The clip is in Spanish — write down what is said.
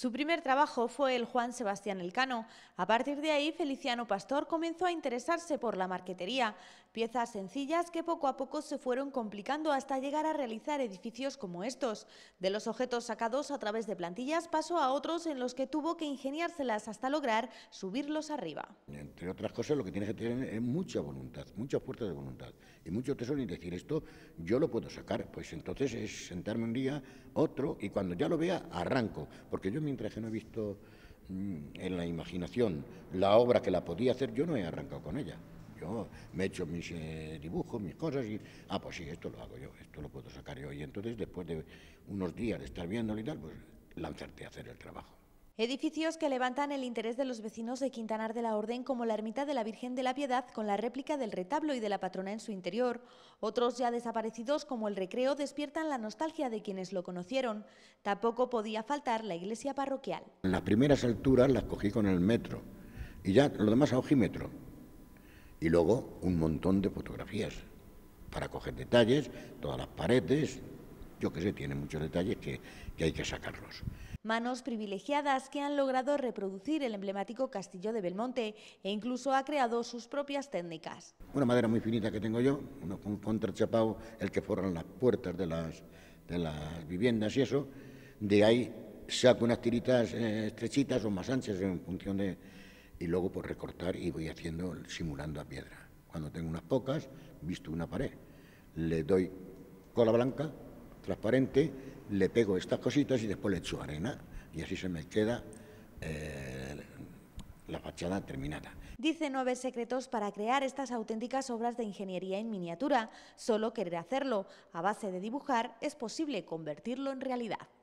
Su primer trabajo fue el Juan Sebastián Elcano. A partir de ahí, Feliciano Pastor comenzó a interesarse por la marquetería, piezas sencillas que poco a poco se fueron complicando hasta llegar a realizar edificios como estos. De los objetos sacados a través de plantillas pasó a otros en los que tuvo que ingeniárselas hasta lograr subirlos arriba. Entre otras cosas, lo que tienes que tener es mucha voluntad, mucha fuerzas de voluntad y mucho tesoro y decir esto yo lo puedo sacar. Pues entonces es sentarme un día, otro y cuando ya lo vea arranco, porque yo mientras que no he visto mm, en la imaginación la obra que la podía hacer, yo no he arrancado con ella. Yo me he hecho mis eh, dibujos, mis cosas y, ah, pues sí, esto lo hago yo, esto lo puedo sacar yo. Y entonces, después de unos días de estar viéndolo y tal, pues lanzarte a hacer el trabajo. Edificios que levantan el interés de los vecinos de Quintanar de la Orden, como la ermita de la Virgen de la Piedad, con la réplica del retablo y de la patrona en su interior. Otros ya desaparecidos, como el recreo, despiertan la nostalgia de quienes lo conocieron. Tampoco podía faltar la iglesia parroquial. En Las primeras alturas las cogí con el metro y ya lo demás a ojímetro. Y luego un montón de fotografías para coger detalles, todas las paredes, yo que sé, tiene muchos detalles que, hay que sacarlos. Manos privilegiadas que han logrado reproducir el emblemático castillo de Belmonte e incluso ha creado sus propias técnicas. Una madera muy finita que tengo yo, ...un contrachapado, el que forran las puertas de las, de las viviendas y eso, de ahí saco unas tiritas eh, estrechitas o más anchas en función de... y luego por recortar y voy haciendo, simulando a piedra. Cuando tengo unas pocas, visto una pared, le doy cola blanca transparente, le pego estas cositas y después le echo arena y así se me queda eh, la fachada terminada. Dice nueve secretos para crear estas auténticas obras de ingeniería en miniatura. Solo querer hacerlo a base de dibujar es posible convertirlo en realidad.